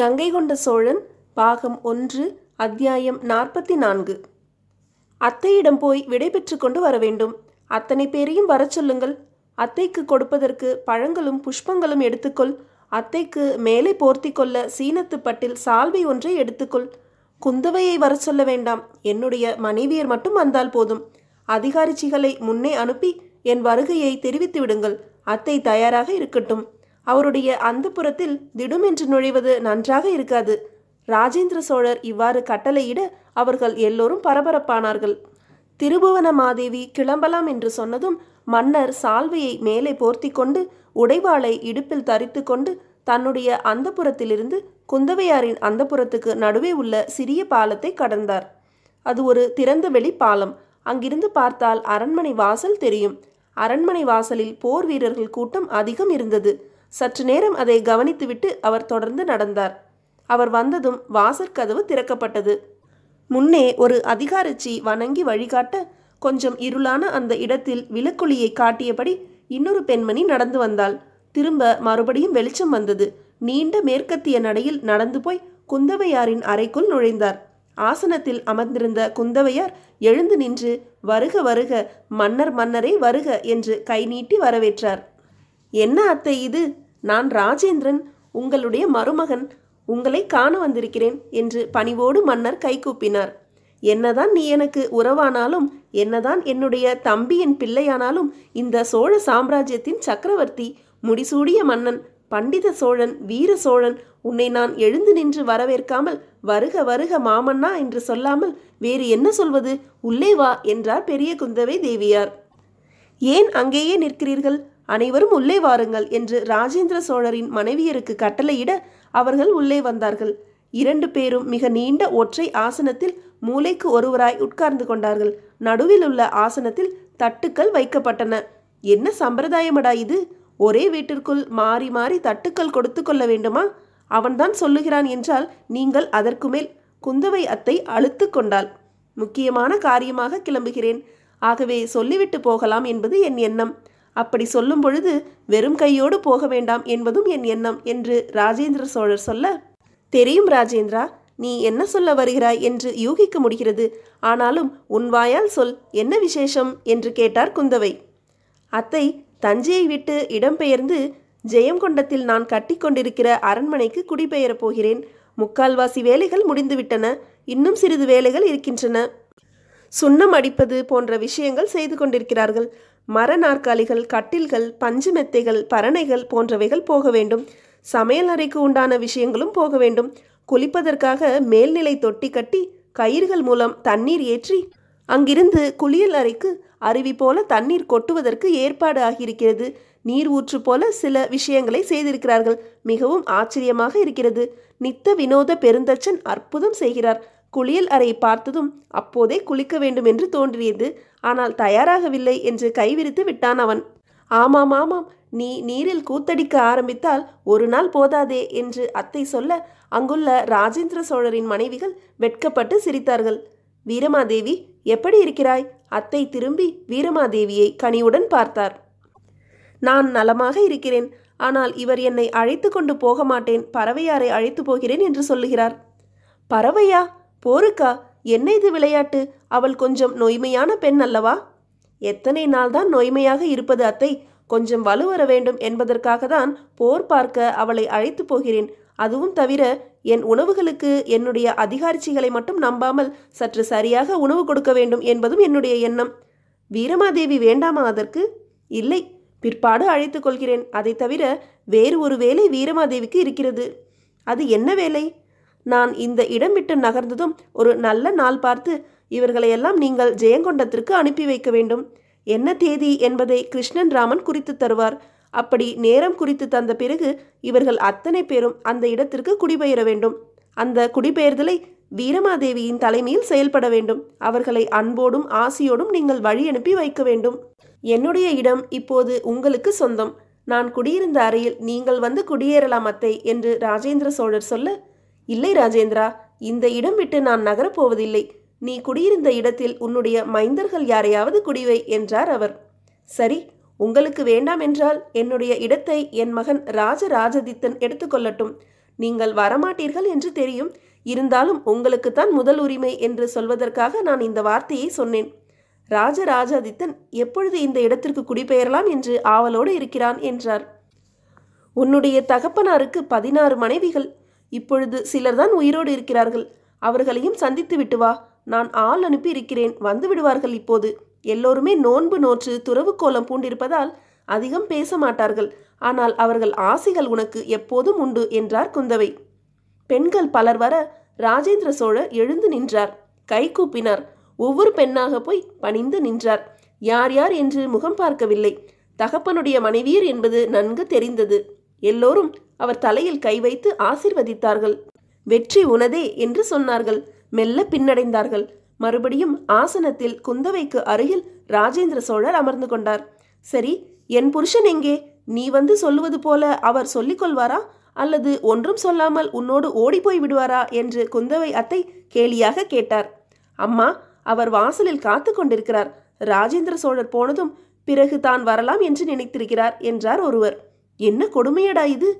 கங்கை கொண்ட சோழன் பாகம் ஒன்று அத்தியாயம் நாற்பத்தி நான்கு அத்தையிடம் போய் விடைபெற்று கொண்டு வர வேண்டும் அத்தனை பேரையும் வர சொல்லுங்கள் அத்தைக்கு கொடுப்பதற்கு பழங்களும் புஷ்பங்களும் எடுத்துக்கொள் அத்தைக்கு மேலே போர்த்தி கொள்ள சீனத்து பட்டில் சால்வை ஒன்றை எடுத்துக்கொள் குந்தவையை வர சொல்ல வேண்டாம் என்னுடைய மனைவியர் மட்டும் வந்தால் போதும் அதிகாரிச்சிகளை முன்னே அனுப்பி என் வருகையை தெரிவித்து விடுங்கள் அத்தை தயாராக இருக்கட்டும் அவருடைய அந்த புறத்தில் திடுமென்று நுழைவது நன்றாக இருக்காது ராஜேந்திர சோழர் இவ்வாறு கட்டளையிட அவர்கள் எல்லோரும் பரபரப்பானார்கள் திருபுவன மாதேவி கிளம்பலாம் என்று சொன்னதும் மன்னர் சால்வையை மேலே போர்த்தி கொண்டு உடைவாளை இடுப்பில் தரித்து கொண்டு தன்னுடைய அந்தப்புறத்திலிருந்து குந்தவையாரின் அந்தப்புறத்துக்கு நடுவே உள்ள சிறிய பாலத்தை கடந்தார் அது ஒரு திறந்தவெளி பாலம் அங்கிருந்து பார்த்தால் அரண்மனை வாசல் தெரியும் அரண்மனை வாசலில் போர் வீரர்கள் கூட்டம் அதிகம் இருந்தது சற்று நேரம் அதை கவனித்துவிட்டு அவர் தொடர்ந்து நடந்தார் அவர் வந்ததும் கதவு திறக்கப்பட்டது முன்னே ஒரு அதிகாரச்சி வணங்கி வழிகாட்ட கொஞ்சம் இருளான அந்த இடத்தில் விளக்குழியை காட்டியபடி இன்னொரு பெண்மணி நடந்து வந்தாள் திரும்ப மறுபடியும் வெளிச்சம் வந்தது நீண்ட மேற்கத்திய நடையில் நடந்து போய் குந்தவையாரின் அறைக்குள் நுழைந்தார் ஆசனத்தில் அமர்ந்திருந்த குந்தவையார் எழுந்து நின்று வருக வருக மன்னர் மன்னரே வருக என்று கை நீட்டி வரவேற்றார் என்ன அத்தை இது நான் ராஜேந்திரன் உங்களுடைய மருமகன் உங்களை காண வந்திருக்கிறேன் என்று பணிவோடு மன்னர் கைகூப்பினார் என்னதான் நீ எனக்கு உறவானாலும் என்னதான் என்னுடைய தம்பியின் பிள்ளையானாலும் இந்த சோழ சாம்ராஜ்யத்தின் சக்கரவர்த்தி முடிசூடிய மன்னன் பண்டித சோழன் வீர சோழன் உன்னை நான் எழுந்து நின்று வரவேற்காமல் வருக வருக மாமன்னா என்று சொல்லாமல் வேறு என்ன சொல்வது உள்ளே வா என்றார் பெரிய குந்தவை தேவியார் ஏன் அங்கேயே நிற்கிறீர்கள் அனைவரும் உள்ளே வாருங்கள் என்று ராஜேந்திர சோழரின் மனைவியருக்கு கட்டளையிட அவர்கள் உள்ளே வந்தார்கள் இரண்டு பேரும் மிக நீண்ட ஒற்றை ஆசனத்தில் மூளைக்கு ஒருவராய் உட்கார்ந்து கொண்டார்கள் நடுவில் உள்ள ஆசனத்தில் தட்டுக்கள் வைக்கப்பட்டன என்ன சம்பிரதாயமடா இது ஒரே வீட்டிற்குள் மாறி மாறி தட்டுக்கள் கொடுத்து கொள்ள வேண்டுமா அவன்தான் சொல்லுகிறான் என்றால் நீங்கள் அதற்கு மேல் குந்தவை அத்தை அழுத்து கொண்டாள் முக்கியமான காரியமாக கிளம்புகிறேன் ஆகவே சொல்லிவிட்டு போகலாம் என்பது என் எண்ணம் அப்படி சொல்லும் பொழுது வெறும் கையோடு போக வேண்டாம் என்பதும் என் எண்ணம் என்று ராஜேந்திர சோழர் சொல்ல தெரியும் ராஜேந்திரா நீ என்ன சொல்ல வருகிறாய் என்று யூகிக்க முடிகிறது ஆனாலும் உன் வாயால் சொல் என்ன விசேஷம் என்று கேட்டார் குந்தவை அத்தை தஞ்சையை விட்டு இடம்பெயர்ந்து ஜெயங்கொண்டத்தில் நான் கட்டிக்கொண்டிருக்கிற அரண்மனைக்கு குடிபெயரப் போகிறேன் முக்கால்வாசி வேலைகள் முடிந்துவிட்டன இன்னும் சிறிது வேலைகள் இருக்கின்றன சுண்ணம் அடிப்பது போன்ற விஷயங்கள் செய்து கொண்டிருக்கிறார்கள் மர நாற்காலிகள் கட்டில்கள் பஞ்சு மெத்தைகள் பரணைகள் போன்றவைகள் போக வேண்டும் சமையல் அறைக்கு உண்டான விஷயங்களும் போக வேண்டும் குளிப்பதற்காக மேல்நிலை தொட்டி கட்டி கயிறுகள் மூலம் தண்ணீர் ஏற்றி அங்கிருந்து குளியல் அறைக்கு அருவி போல தண்ணீர் கொட்டுவதற்கு ஏற்பாடு ஆகியிருக்கிறது நீர் ஊற்று போல சில விஷயங்களை செய்திருக்கிறார்கள் மிகவும் ஆச்சரியமாக இருக்கிறது நித்த வினோத பெருந்தச்சன் அற்புதம் செய்கிறார் குளியல் அறை பார்த்ததும் அப்போதே குளிக்க வேண்டும் என்று தோன்றியது ஆனால் தயாராகவில்லை என்று கைவிரித்து விட்டான் அவன் ஆமாம் ஆமாம் நீ நீரில் கூத்தடிக்க ஆரம்பித்தால் ஒரு நாள் போதாதே என்று அத்தை சொல்ல அங்குள்ள ராஜேந்திர சோழரின் மனைவிகள் வெட்கப்பட்டு சிரித்தார்கள் வீரமாதேவி எப்படி இருக்கிறாய் அத்தை திரும்பி வீரமாதேவியை கனியுடன் பார்த்தார் நான் நலமாக இருக்கிறேன் ஆனால் இவர் என்னை அழைத்து கொண்டு போக மாட்டேன் பறவையாரை அழைத்து போகிறேன் என்று சொல்லுகிறார் பறவையா போருக்கா என்ன இது விளையாட்டு அவள் கொஞ்சம் நொய்மையான பெண் அல்லவா எத்தனை நாள்தான் நொய்மையாக இருப்பது அத்தை கொஞ்சம் வலுவர வேண்டும் என்பதற்காக தான் போர் பார்க்க அவளை அழைத்து போகிறேன் அதுவும் தவிர என் உணவுகளுக்கு என்னுடைய அதிகாரிச்சிகளை மட்டும் நம்பாமல் சற்று சரியாக உணவு கொடுக்க வேண்டும் என்பதும் என்னுடைய எண்ணம் வீரமாதேவி வேண்டாமா அதற்கு இல்லை பிற்பாடு அழைத்துக் கொள்கிறேன் அதை தவிர வேறு ஒரு வேலை வீரமாதேவிக்கு இருக்கிறது அது என்ன வேலை நான் இந்த இடம் விட்டு நகர்ந்ததும் ஒரு நல்ல நாள் பார்த்து இவர்களையெல்லாம் நீங்கள் ஜெயங்கொண்டத்திற்கு அனுப்பி வைக்க வேண்டும் என்ன தேதி என்பதை கிருஷ்ணன் ராமன் குறித்து தருவார் அப்படி நேரம் குறித்து தந்த பிறகு இவர்கள் அத்தனை பேரும் அந்த இடத்திற்கு குடிபெயர வேண்டும் அந்த குடிபெயர்தலை வீரமாதேவியின் தலைமையில் செயல்பட வேண்டும் அவர்களை அன்போடும் ஆசியோடும் நீங்கள் வழி அனுப்பி வைக்க வேண்டும் என்னுடைய இடம் இப்போது உங்களுக்கு சொந்தம் நான் குடியிருந்த அறையில் நீங்கள் வந்து குடியேறலாம் அத்தை என்று ராஜேந்திர சோழர் சொல்ல இல்லை ராஜேந்திரா இந்த இடம் விட்டு நான் நகரப்போவதில்லை நீ குடியிருந்த இடத்தில் உன்னுடைய மைந்தர்கள் யாரையாவது குடிவை என்றார் அவர் சரி உங்களுக்கு வேண்டாம் என்றால் என்னுடைய இடத்தை என் மகன் ராஜராஜதித்தன் எடுத்துக்கொள்ளட்டும் நீங்கள் வரமாட்டீர்கள் என்று தெரியும் இருந்தாலும் உங்களுக்குத்தான் முதல் உரிமை என்று சொல்வதற்காக நான் இந்த வார்த்தையை சொன்னேன் ராஜராஜாதித்தன் எப்பொழுது இந்த இடத்திற்கு குடிபெயரலாம் என்று ஆவலோடு இருக்கிறான் என்றார் உன்னுடைய தகப்பனாருக்கு பதினாறு மனைவிகள் இப்பொழுது சிலர் தான் உயிரோடு இருக்கிறார்கள் அவர்களையும் சந்தித்து விட்டு வா நான் ஆள் அனுப்பி இருக்கிறேன் வந்து விடுவார்கள் இப்போது எல்லோருமே நோன்பு நோற்று துறவு கோலம் பூண்டிருப்பதால் அதிகம் பேச மாட்டார்கள் ஆனால் அவர்கள் ஆசைகள் உனக்கு எப்போதும் உண்டு என்றார் குந்தவை பெண்கள் பலர் வர ராஜேந்திர சோழ எழுந்து நின்றார் கை கூப்பினார் ஒவ்வொரு பெண்ணாக போய் பணிந்து நின்றார் யார் யார் என்று முகம் பார்க்கவில்லை தகப்பனுடைய மனைவியர் என்பது நன்கு தெரிந்தது எல்லோரும் அவர் தலையில் கை வைத்து ஆசிர்வதித்தார்கள் வெற்றி உனதே என்று சொன்னார்கள் மெல்ல பின்னடைந்தார்கள் மறுபடியும் ஆசனத்தில் குந்தவைக்கு அருகில் ராஜேந்திர சோழர் அமர்ந்து கொண்டார் சரி என் புருஷன் எங்கே நீ வந்து சொல்லுவது போல அவர் சொல்லிக்கொள்வாரா அல்லது ஒன்றும் சொல்லாமல் உன்னோடு ஓடிப்போய் விடுவாரா என்று குந்தவை அத்தை கேலியாக கேட்டார் அம்மா அவர் வாசலில் காத்து கொண்டிருக்கிறார் ராஜேந்திர சோழர் போனதும் பிறகு தான் வரலாம் என்று நினைத்திருக்கிறார் என்றார் ஒருவர் என்ன கொடுமையடா இது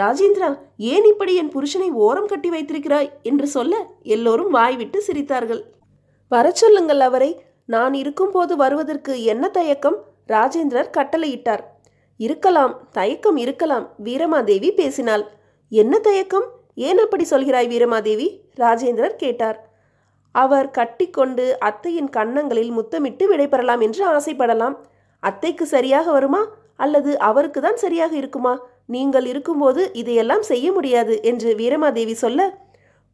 ராஜேந்திரா ஏன் இப்படி என் புருஷனை ஓரம் கட்டி வைத்திருக்கிறாய் என்று சொல்ல எல்லோரும் வாய்விட்டு சிரித்தார்கள் வர சொல்லுங்கள் அவரை நான் இருக்கும்போது வருவதற்கு என்ன தயக்கம் ராஜேந்திரர் கட்டளையிட்டார் இருக்கலாம் தயக்கம் இருக்கலாம் வீரமாதேவி பேசினாள் என்ன தயக்கம் ஏன் அப்படி சொல்கிறாய் வீரமாதேவி ராஜேந்திரர் கேட்டார் அவர் கட்டிக்கொண்டு அத்தையின் கன்னங்களில் முத்தமிட்டு விடைபெறலாம் என்று ஆசைப்படலாம் அத்தைக்கு சரியாக வருமா அல்லது அவருக்கு தான் சரியாக இருக்குமா நீங்கள் இருக்கும்போது இதையெல்லாம் செய்ய முடியாது என்று வீரமாதேவி சொல்ல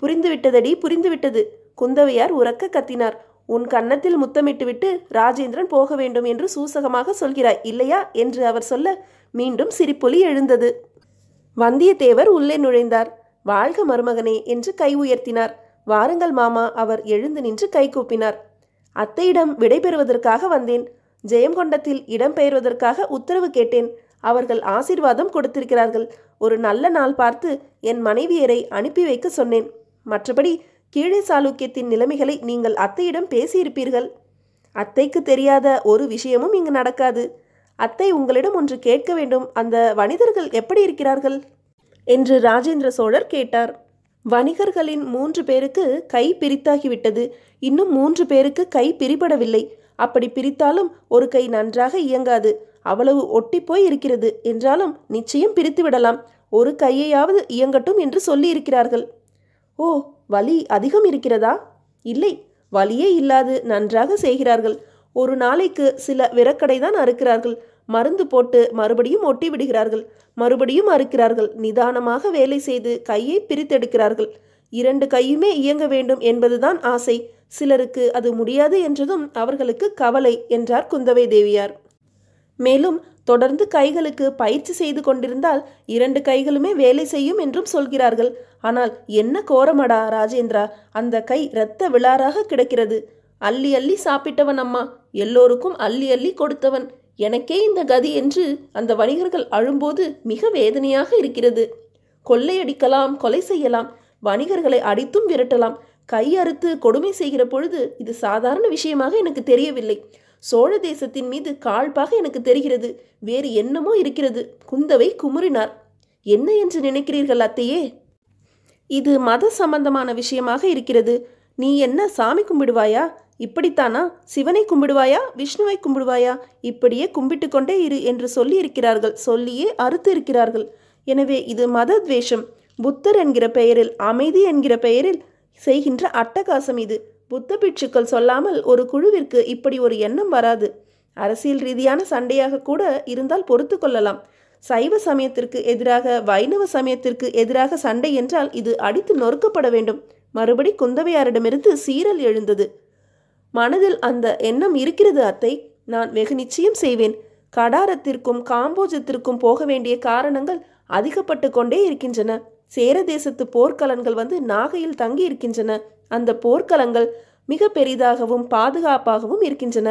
புரிந்துவிட்டதடி புரிந்துவிட்டது குந்தவையார் உறக்க கத்தினார் உன் கன்னத்தில் முத்தமிட்டுவிட்டு ராஜேந்திரன் போக வேண்டும் என்று சூசகமாக சொல்கிறாய் இல்லையா என்று அவர் சொல்ல மீண்டும் சிரிப்பொலி எழுந்தது வந்தியத்தேவர் உள்ளே நுழைந்தார் வாழ்க மருமகனே என்று கை உயர்த்தினார் வாருங்கள் மாமா அவர் எழுந்து நின்று கை கூப்பினார் அத்தையிடம் விடைபெறுவதற்காக வந்தேன் ஜெயங்கொண்டத்தில் இடம்பெயர்வதற்காக உத்தரவு கேட்டேன் அவர்கள் ஆசிர்வாதம் கொடுத்திருக்கிறார்கள் ஒரு நல்ல நாள் பார்த்து என் மனைவியரை அனுப்பி வைக்க சொன்னேன் மற்றபடி கீழே சாளுக்கியத்தின் நிலைமைகளை நீங்கள் அத்தையிடம் பேசியிருப்பீர்கள் அத்தைக்கு தெரியாத ஒரு விஷயமும் இங்கு நடக்காது அத்தை உங்களிடம் ஒன்று கேட்க வேண்டும் அந்த வணிகர்கள் எப்படி இருக்கிறார்கள் என்று ராஜேந்திர சோழர் கேட்டார் வணிகர்களின் மூன்று பேருக்கு கை பிரித்தாகிவிட்டது இன்னும் மூன்று பேருக்கு கை பிரிபடவில்லை அப்படி பிரித்தாலும் ஒரு கை நன்றாக இயங்காது அவ்வளவு ஒட்டி போய் இருக்கிறது என்றாலும் நிச்சயம் பிரித்து விடலாம் ஒரு கையையாவது இயங்கட்டும் என்று சொல்லியிருக்கிறார்கள் ஓ வலி அதிகம் இருக்கிறதா இல்லை வலியே இல்லாது நன்றாக செய்கிறார்கள் ஒரு நாளைக்கு சில விறக்கடை தான் அறுக்கிறார்கள் மருந்து போட்டு மறுபடியும் ஒட்டி விடுகிறார்கள் மறுபடியும் அறுக்கிறார்கள் நிதானமாக வேலை செய்து கையை பிரித்தெடுக்கிறார்கள் இரண்டு கையுமே இயங்க வேண்டும் என்பதுதான் ஆசை சிலருக்கு அது முடியாது என்றதும் அவர்களுக்கு கவலை என்றார் குந்தவை தேவியார் மேலும் தொடர்ந்து கைகளுக்கு பயிற்சி செய்து கொண்டிருந்தால் இரண்டு கைகளுமே வேலை செய்யும் என்றும் சொல்கிறார்கள் ஆனால் என்ன கோரமடா ராஜேந்திரா அந்த கை இரத்த விழாராக கிடக்கிறது அள்ளி அள்ளி சாப்பிட்டவன் அம்மா எல்லோருக்கும் அள்ளி அள்ளி கொடுத்தவன் எனக்கே இந்த கதி என்று அந்த வணிகர்கள் அழும்போது மிக வேதனையாக இருக்கிறது கொள்ளையடிக்கலாம் கொலை செய்யலாம் வணிகர்களை அடித்தும் விரட்டலாம் கை அறுத்து கொடுமை செய்கிற பொழுது இது சாதாரண விஷயமாக எனக்கு தெரியவில்லை சோழ தேசத்தின் மீது காழ்பாக எனக்கு தெரிகிறது வேறு என்னமோ இருக்கிறது குந்தவை குமுறினார் என்ன என்று நினைக்கிறீர்கள் அத்தையே இது மத சம்பந்தமான விஷயமாக இருக்கிறது நீ என்ன சாமி கும்பிடுவாயா இப்படித்தானா சிவனை கும்பிடுவாயா விஷ்ணுவை கும்பிடுவாயா இப்படியே கும்பிட்டு கொண்டே இரு என்று சொல்லி இருக்கிறார்கள் சொல்லியே அறுத்து இருக்கிறார்கள் எனவே இது மத துவேஷம் புத்தர் என்கிற பெயரில் அமைதி என்கிற பெயரில் செய்கின்ற அட்டகாசம் இது புத்த பிட்சுக்கள் சொல்லாமல் ஒரு குழுவிற்கு இப்படி ஒரு எண்ணம் வராது அரசியல் ரீதியான சண்டையாக கூட இருந்தால் பொறுத்து கொள்ளலாம் சைவ சமயத்திற்கு எதிராக வைணவ சமயத்திற்கு எதிராக சண்டை என்றால் இது அடித்து நொறுக்கப்பட வேண்டும் மறுபடி குந்தவையாரிடமிருந்து சீரல் எழுந்தது மனதில் அந்த எண்ணம் இருக்கிறது அத்தை நான் வெகு நிச்சயம் செய்வேன் கடாரத்திற்கும் காம்போஜத்திற்கும் போக வேண்டிய காரணங்கள் அதிகப்பட்டு கொண்டே இருக்கின்றன சேர தேசத்து போர்க்கலன்கள் வந்து நாகையில் தங்கி இருக்கின்றன அந்த போர்க்களங்கள் மிக பெரிதாகவும் பாதுகாப்பாகவும் இருக்கின்றன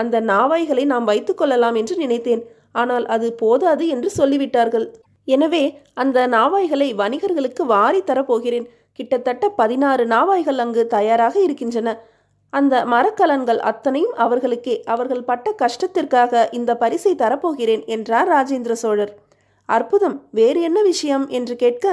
அந்த நாவாய்களை நாம் வைத்துக்கொள்ளலாம் என்று நினைத்தேன் ஆனால் அது போதாது என்று சொல்லிவிட்டார்கள் எனவே அந்த நாவாய்களை வணிகர்களுக்கு வாரி தரப்போகிறேன் கிட்டத்தட்ட பதினாறு நாவாய்கள் அங்கு தயாராக இருக்கின்றன அந்த மரக்கலன்கள் அத்தனையும் அவர்களுக்கே அவர்கள் பட்ட கஷ்டத்திற்காக இந்த பரிசை தரப்போகிறேன் என்றார் ராஜேந்திர சோழர் அற்புதம் வேறு என்ன விஷயம் என்று கேட்க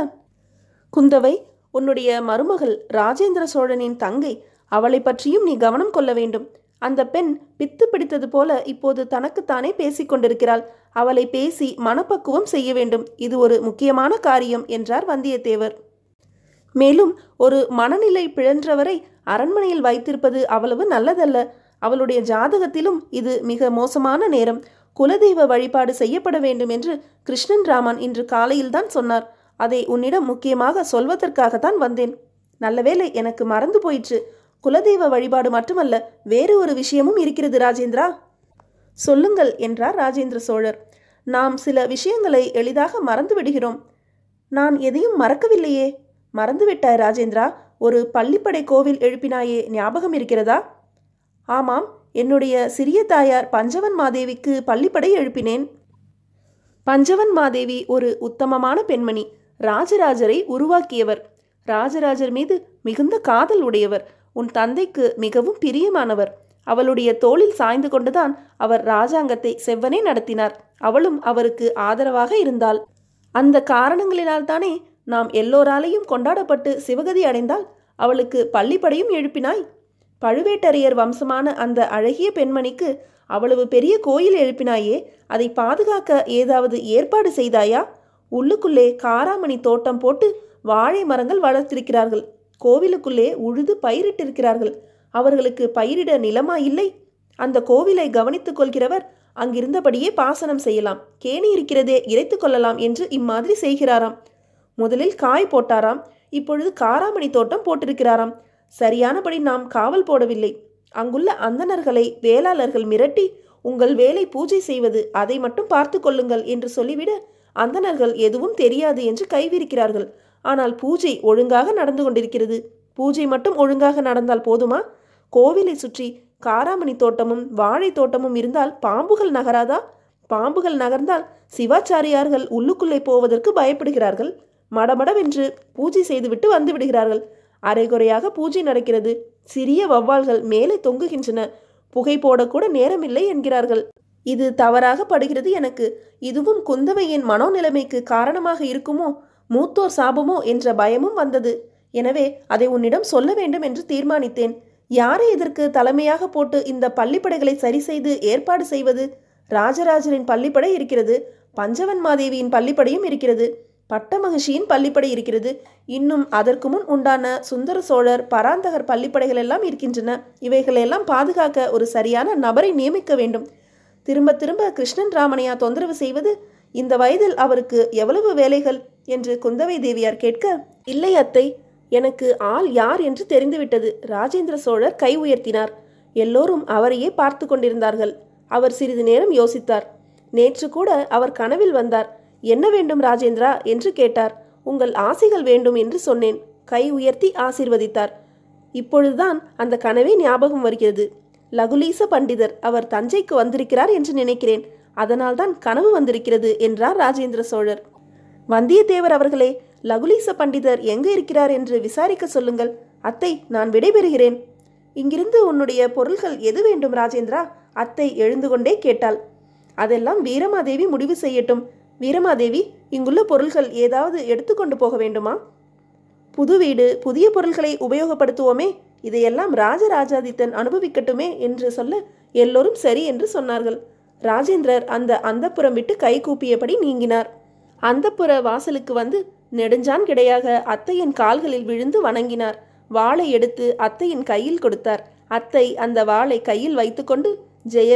குந்தவை உன்னுடைய மருமகள் ராஜேந்திர சோழனின் தங்கை அவளை பற்றியும் நீ கவனம் கொள்ள வேண்டும் அந்த பெண் பித்து பிடித்தது போல இப்போது தனக்குத்தானே பேசிக் கொண்டிருக்கிறாள் அவளை பேசி மனப்பக்குவம் செய்ய வேண்டும் இது ஒரு முக்கியமான காரியம் என்றார் வந்தியத்தேவர் மேலும் ஒரு மனநிலை பிழன்றவரை அரண்மனையில் வைத்திருப்பது அவ்வளவு நல்லதல்ல அவளுடைய ஜாதகத்திலும் இது மிக மோசமான நேரம் குலதெய்வ வழிபாடு செய்யப்பட வேண்டும் என்று கிருஷ்ணன் ராமன் இன்று காலையில்தான் சொன்னார் அதை உன்னிடம் முக்கியமாக சொல்வதற்காகத்தான் வந்தேன் நல்லவேளை எனக்கு மறந்து போயிற்று குலதெய்வ வழிபாடு மட்டுமல்ல வேறு ஒரு விஷயமும் இருக்கிறது ராஜேந்திரா சொல்லுங்கள் என்றார் ராஜேந்திர சோழர் நாம் சில விஷயங்களை எளிதாக மறந்து விடுகிறோம் நான் எதையும் மறக்கவில்லையே மறந்துவிட்டாய் ராஜேந்திரா ஒரு பள்ளிப்படை கோவில் எழுப்பினாயே ஞாபகம் இருக்கிறதா ஆமாம் என்னுடைய சிறிய தாயார் பஞ்சவன் மாதேவிக்கு பள்ளிப்படை எழுப்பினேன் பஞ்சவன் மாதேவி ஒரு உத்தமமான பெண்மணி ராஜராஜரை உருவாக்கியவர் ராஜராஜர் மீது மிகுந்த காதல் உடையவர் உன் தந்தைக்கு மிகவும் பிரியமானவர் அவளுடைய தோளில் சாய்ந்து கொண்டுதான் அவர் ராஜாங்கத்தை செவ்வனே நடத்தினார் அவளும் அவருக்கு ஆதரவாக இருந்தாள் அந்த காரணங்களினால்தானே நாம் எல்லோராலையும் கொண்டாடப்பட்டு சிவகதி அடைந்தால் அவளுக்கு பள்ளிப்படையும் எழுப்பினாய் பழுவேட்டரையர் வம்சமான அந்த அழகிய பெண்மணிக்கு அவ்வளவு பெரிய கோயில் எழுப்பினாயே அதை பாதுகாக்க ஏதாவது ஏற்பாடு செய்தாயா உள்ளுக்குள்ளே காராமணி தோட்டம் போட்டு வாழை மரங்கள் வளர்த்திருக்கிறார்கள் கோவிலுக்குள்ளே உழுது பயிரிட்டிருக்கிறார்கள் அவர்களுக்கு பயிரிட நிலமா இல்லை அந்த கோவிலை கவனித்துக் கொள்கிறவர் அங்கிருந்தபடியே பாசனம் செய்யலாம் கேணி இருக்கிறதே இறைத்து கொள்ளலாம் என்று இம்மாதிரி செய்கிறாராம் முதலில் காய் போட்டாராம் இப்பொழுது காராமணி தோட்டம் போட்டிருக்கிறாராம் சரியானபடி நாம் காவல் போடவில்லை அங்குள்ள அந்தணர்களை வேளாளர்கள் மிரட்டி உங்கள் வேலை பூஜை செய்வது அதை மட்டும் பார்த்து கொள்ளுங்கள் என்று சொல்லிவிட அந்தனர்கள் எதுவும் தெரியாது என்று கைவிரிக்கிறார்கள் ஆனால் பூஜை ஒழுங்காக நடந்து கொண்டிருக்கிறது பூஜை மட்டும் ஒழுங்காக நடந்தால் போதுமா கோவிலை சுற்றி காராமணி தோட்டமும் வாழை தோட்டமும் இருந்தால் பாம்புகள் நகராதா பாம்புகள் நகர்ந்தால் சிவாச்சாரியார்கள் உள்ளுக்குள்ளே போவதற்கு பயப்படுகிறார்கள் மடமடவென்று பூஜை செய்துவிட்டு வந்து விடுகிறார்கள் அரைகுறையாக பூஜை நடக்கிறது சிறிய வவ்வால்கள் மேலே தொங்குகின்றன புகை போடக்கூட நேரமில்லை என்கிறார்கள் இது தவறாக படுகிறது எனக்கு இதுவும் குந்தவையின் மனோநிலைமைக்கு காரணமாக இருக்குமோ மூத்தோர் சாபமோ என்ற பயமும் வந்தது எனவே அதை உன்னிடம் சொல்ல வேண்டும் என்று தீர்மானித்தேன் யாரை இதற்கு தலைமையாக போட்டு இந்த பள்ளிப்படைகளை சரி செய்து ஏற்பாடு செய்வது ராஜராஜரின் பள்ளிப்படை இருக்கிறது பஞ்சவன் மாதேவியின் பள்ளிப்படையும் இருக்கிறது பட்ட மகிழ்ச்சியின் பள்ளிப்படை இருக்கிறது இன்னும் அதற்கு முன் உண்டான சுந்தர சோழர் பராந்தகர் பள்ளிப்படைகள் எல்லாம் இருக்கின்றன இவைகளெல்லாம் பாதுகாக்க ஒரு சரியான நபரை நியமிக்க வேண்டும் திரும்ப திரும்ப கிருஷ்ணன் ராமனையா தொந்தரவு செய்வது இந்த வயதில் அவருக்கு எவ்வளவு வேலைகள் என்று குந்தவை தேவியார் கேட்க இல்லை அத்தை எனக்கு ஆள் யார் என்று தெரிந்துவிட்டது ராஜேந்திர சோழர் கை உயர்த்தினார் எல்லோரும் அவரையே பார்த்து கொண்டிருந்தார்கள் அவர் சிறிது நேரம் யோசித்தார் நேற்று கூட அவர் கனவில் வந்தார் என்ன வேண்டும் ராஜேந்திரா என்று கேட்டார் உங்கள் ஆசைகள் வேண்டும் என்று சொன்னேன் கை உயர்த்தி ஆசிர்வதித்தார் இப்பொழுதுதான் அந்த கனவே ஞாபகம் வருகிறது லகுலீச பண்டிதர் அவர் தஞ்சைக்கு வந்திருக்கிறார் என்று நினைக்கிறேன் அதனால்தான் கனவு வந்திருக்கிறது என்றார் ராஜேந்திர சோழர் வந்தியத்தேவர் அவர்களே லகுலீச பண்டிதர் எங்கு இருக்கிறார் என்று விசாரிக்க சொல்லுங்கள் அத்தை நான் விடைபெறுகிறேன் இங்கிருந்து உன்னுடைய பொருள்கள் எது வேண்டும் ராஜேந்திரா அத்தை எழுந்து கொண்டே கேட்டாள் அதெல்லாம் வீரமாதேவி முடிவு செய்யட்டும் வீரமாதேவி இங்குள்ள பொருள்கள் ஏதாவது எடுத்துக்கொண்டு போக வேண்டுமா புது வீடு புதிய பொருள்களை உபயோகப்படுத்துவோமே இதையெல்லாம் ராஜராஜாதித்தன் அனுபவிக்கட்டுமே என்று சொல்ல எல்லோரும் சரி என்று சொன்னார்கள் ராஜேந்திரர் அந்த அந்தப்புறம் விட்டு கை கூப்பியபடி நீங்கினார் அந்தப்புற வாசலுக்கு வந்து நெடுஞ்சான் கிடையாக அத்தையின் கால்களில் விழுந்து வணங்கினார் வாளை எடுத்து அத்தையின் கையில் கொடுத்தார் அத்தை அந்த வாளை கையில் வைத்துக்கொண்டு ஜெய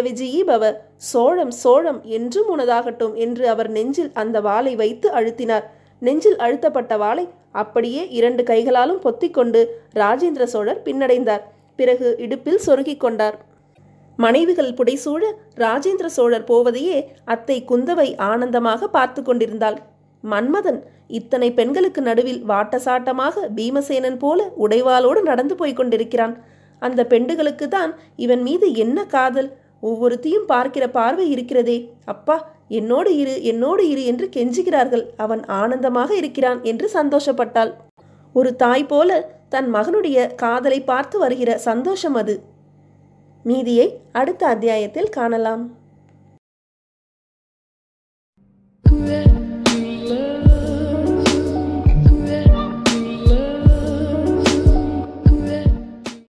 பவ சோழம் சோழம் என்றும் உனதாகட்டும் என்று அவர் நெஞ்சில் அந்த வாளை வைத்து அழுத்தினார் நெஞ்சில் அழுத்தப்பட்ட வாளை அப்படியே இரண்டு கைகளாலும் பொத்திக்கொண்டு ராஜேந்திர சோழர் பின்னடைந்தார் பிறகு இடுப்பில் சொருகிக் கொண்டார் மனைவிகள் புடைசூழ ராஜேந்திர சோழர் போவதையே அத்தை குந்தவை ஆனந்தமாக பார்த்து கொண்டிருந்தாள் மன்மதன் இத்தனை பெண்களுக்கு நடுவில் வாட்டசாட்டமாக பீமசேனன் போல உடைவாளோடு நடந்து போய்க் கொண்டிருக்கிறான் அந்த பெண்டுகளுக்கு தான் இவன் மீது என்ன காதல் ஒவ்வொருத்தையும் பார்க்கிற பார்வை இருக்கிறதே அப்பா என்னோடு இரு என்னோடு இரு என்று கெஞ்சுகிறார்கள் அவன் ஆனந்தமாக இருக்கிறான் என்று சந்தோஷப்பட்டாள் ஒரு தாய் போல தன் மகனுடைய காதலை பார்த்து வருகிற சந்தோஷம் அது மீதியை அடுத்த அத்தியாயத்தில் காணலாம்